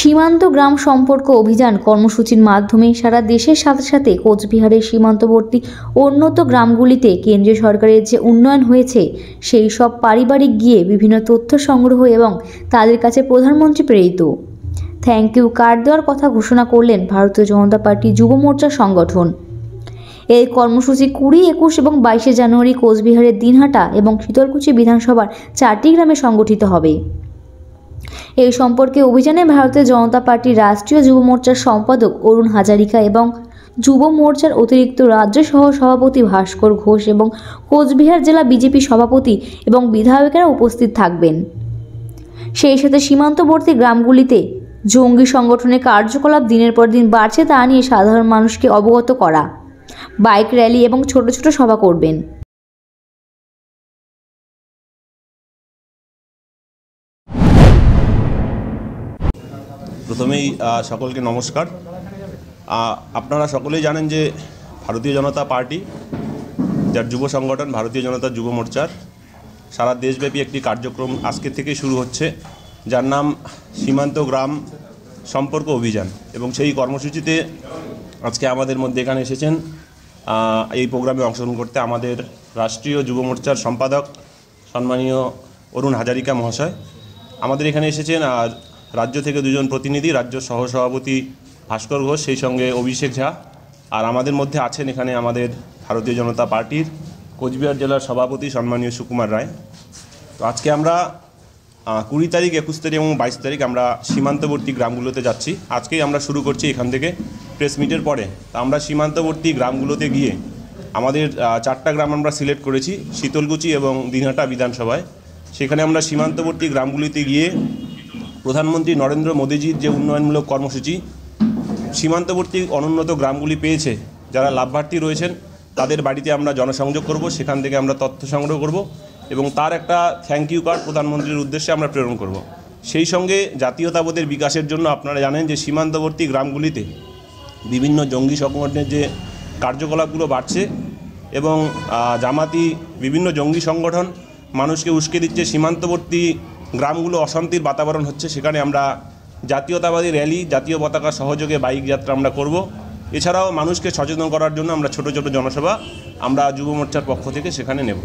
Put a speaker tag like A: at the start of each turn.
A: সীমান্ত গ্রাম সম্পর্ক অভিযান কর্মসূচির মাধ্যমে সারা দেশের সাথে সাথে কোচবিহারের সীমান্তবর্তী উন্নত গ্রামগুলিতে কেন্দ্রীয় সরকারের যে উন্নয়ন হয়েছে সেই সব পারিবারিক গিয়ে বিভিন্ন তথ্য সংগ্রহ এবং তাদের কাছে প্রধানমন্ত্রী প্রেরিত থ্যাংক ইউ কার্ড দেওয়ার কথা ঘোষণা করলেন ভারতীয় জনতা পার্টি যুব মোর্চা সংগঠন এই কর্মসূচি কুড়ি একুশ এবং বাইশে জানুয়ারি কোচবিহারের দিনহাটা এবং শীতলকুচি বিধানসভার চারটি গ্রামে সংগঠিত হবে এই সম্পর্কে অভিযানে ভারতের জনতা পার্টির রাষ্ট্রীয় যুব মোর্চার সম্পাদক অরুণ হাজারিকা এবং যুব মোর্চার অতিরিক্ত রাজ্য সহ সভাপতি ভাস্কর ঘোষ এবং কোচবিহার জেলা বিজেপি সভাপতি এবং বিধায়কেরা উপস্থিত থাকবেন সেই সাথে সীমান্তবর্তী গ্রামগুলিতে জঙ্গি সংগঠনের কার্যকলাপ দিনের পর দিন বাড়ছে তা নিয়ে সাধারণ মানুষকে অবগত করা বাইক র্যালি এবং ছোট ছোট সভা করবেন
B: প্রথমেই সকলকে নমস্কার আপনারা সকলেই জানেন যে ভারতীয় জনতা পার্টি যার যুব সংগঠন ভারতীয় জনতা যুব মোর্চার সারা দেশব্যাপী একটি কার্যক্রম আজকে থেকে শুরু হচ্ছে যার নাম সীমান্ত গ্রাম সম্পর্ক অভিযান এবং সেই কর্মসূচিতে আজকে আমাদের মধ্যে এখানে এসেছেন এই প্রোগ্রামে অংশগ্রহণ করতে আমাদের রাষ্ট্রীয় যুব মোর্চার সম্পাদক সম্মানীয় অরুণ হাজারিকা মহাশয় আমাদের এখানে এসেছেন আর রাজ্য থেকে দুজন প্রতিনিধি রাজ্য সহসভাপতি ভাস্কর ঘোষ সেই সঙ্গে অভিষেক ঝা আর আমাদের মধ্যে আছেন এখানে আমাদের ভারতীয় জনতা পার্টির কোচবিহার জেলার সভাপতি সম্মানীয় সুকুমার রায় তো আজকে আমরা কুড়ি তারিখ একুশ তারিখ এবং বাইশ তারিখ আমরা সীমান্তবর্তী গ্রামগুলোতে যাচ্ছি আজকেই আমরা শুরু করছি এখান থেকে প্রেস মিটের পরে তা আমরা সীমান্তবর্তী গ্রামগুলোতে গিয়ে আমাদের চারটা গ্রাম আমরা সিলেক্ট করেছি শীতলকুচি এবং দিনহাটা বিধানসভায় সেখানে আমরা সীমান্তবর্তী গ্রামগুলিতে গিয়ে প্রধানমন্ত্রী নরেন্দ্র মোদীজির যে উন্নয়নমূলক কর্মসূচি সীমান্তবর্তী অনুন্নত গ্রামগুলি পেয়েছে যারা লাভার্থী রয়েছেন তাদের বাড়িতে আমরা জনসংযোগ করব সেখান থেকে আমরা তথ্য সংগ্রহ করব এবং তার একটা থ্যাংক ইউ কার্ড প্রধানমন্ত্রীর উদ্দেশ্যে আমরা প্রেরণ করব। সেই সঙ্গে জাতীয়তাবোধের বিকাশের জন্য আপনারা জানেন যে সীমান্তবর্তী গ্রামগুলিতে বিভিন্ন জঙ্গি সংগঠনের যে কার্যকলাপগুলো বাড়ছে এবং জামাতি বিভিন্ন জঙ্গি সংগঠন মানুষকে উস্কে দিচ্ছে সীমান্তবর্তী গ্রামগুলো অশান্তির বাতাবরণ হচ্ছে সেখানে আমরা জাতীয়তাবাদী র্যালি জাতীয় পতাকা সহযোগে বাইক যাত্রা আমরা করব এছাড়াও মানুষকে সচেতন করার জন্য আমরা ছোট ছোট জনসভা আমরা যুব মোর্চার পক্ষ থেকে সেখানে নেব